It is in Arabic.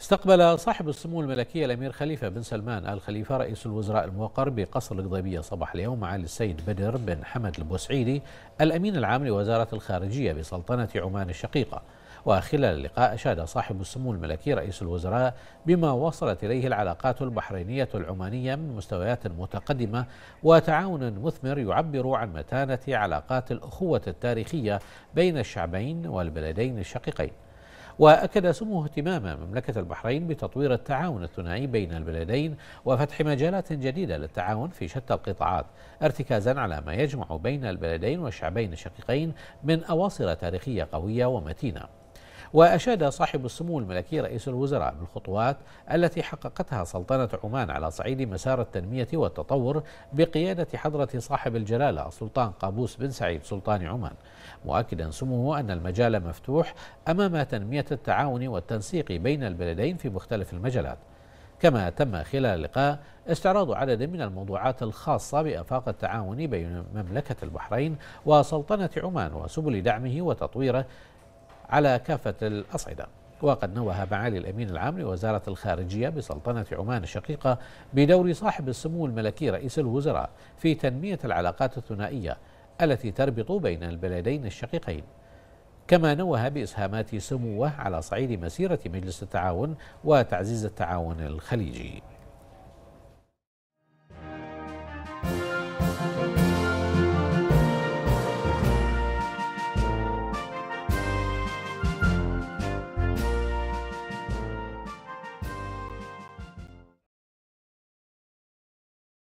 استقبل صاحب السمو الملكي الأمير خليفة بن سلمان آل خليفة رئيس الوزراء الموقر بقصر القضيبية صباح اليوم معالي السيد بدر بن حمد البوسعيدي الأمين العام لوزارة الخارجية بسلطنة عمان الشقيقة وخلال اللقاء أشاد صاحب السمو الملكي رئيس الوزراء بما وصلت إليه العلاقات البحرينية العمانية من مستويات متقدمة وتعاون مثمر يعبر عن متانة علاقات الأخوة التاريخية بين الشعبين والبلدين الشقيقين وأكد سمو اهتمام مملكة البحرين بتطوير التعاون الثنائي بين البلدين وفتح مجالات جديدة للتعاون في شتى القطاعات ارتكازا على ما يجمع بين البلدين والشعبين الشقيقين من أواصر تاريخية قوية ومتينة وأشاد صاحب السمو الملكي رئيس الوزراء بالخطوات التي حققتها سلطنة عمان على صعيد مسار التنمية والتطور بقيادة حضرة صاحب الجلالة السلطان قابوس بن سعيد سلطان عمان مؤكدا سموه أن المجال مفتوح أمام تنمية التعاون والتنسيق بين البلدين في مختلف المجالات كما تم خلال اللقاء استعراض عدد من الموضوعات الخاصة بأفاق التعاون بين مملكة البحرين وسلطنة عمان وسبل دعمه وتطويره على كافة الأصعدة وقد نوه معالي الأمين العام لوزارة الخارجية بسلطنة عمان الشقيقة بدور صاحب السمو الملكي رئيس الوزراء في تنمية العلاقات الثنائية التي تربط بين البلدين الشقيقين كما نوه بإسهامات سموه على صعيد مسيرة مجلس التعاون وتعزيز التعاون الخليجي